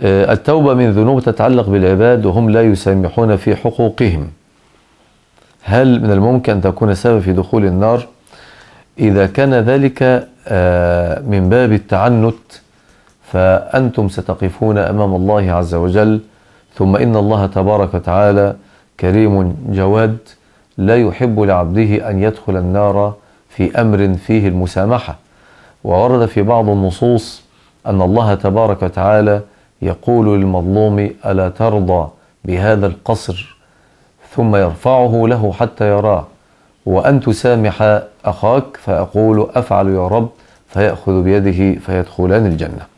آه، التوبة من ذنوب تتعلق بالعباد وهم لا يسامحون في حقوقهم هل من الممكن أن تكون سبب في دخول النار إذا كان ذلك آه، من باب التعنت فأنتم ستقفون أمام الله عز وجل ثم إن الله تبارك وتعالى كريم جواد لا يحب لعبده أن يدخل النار في أمر فيه المسامحة وورد في بعض النصوص أن الله تبارك وتعالى يقول للمظلوم ألا ترضى بهذا القصر ثم يرفعه له حتى يراه وأن تسامح أخاك فأقول أفعل يا رب فيأخذ بيده فيدخلان الجنة